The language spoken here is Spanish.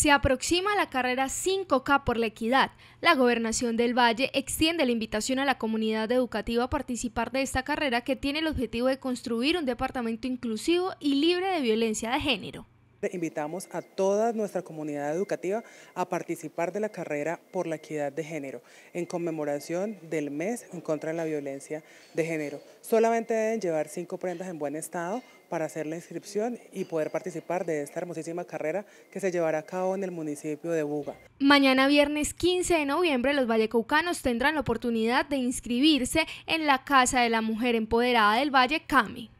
Se aproxima la carrera 5K por la equidad. La Gobernación del Valle extiende la invitación a la comunidad educativa a participar de esta carrera que tiene el objetivo de construir un departamento inclusivo y libre de violencia de género. Invitamos a toda nuestra comunidad educativa a participar de la carrera por la equidad de género en conmemoración del mes en contra de la violencia de género. Solamente deben llevar cinco prendas en buen estado para hacer la inscripción y poder participar de esta hermosísima carrera que se llevará a cabo en el municipio de Buga. Mañana viernes 15 de noviembre los vallecaucanos tendrán la oportunidad de inscribirse en la Casa de la Mujer Empoderada del Valle CAMI.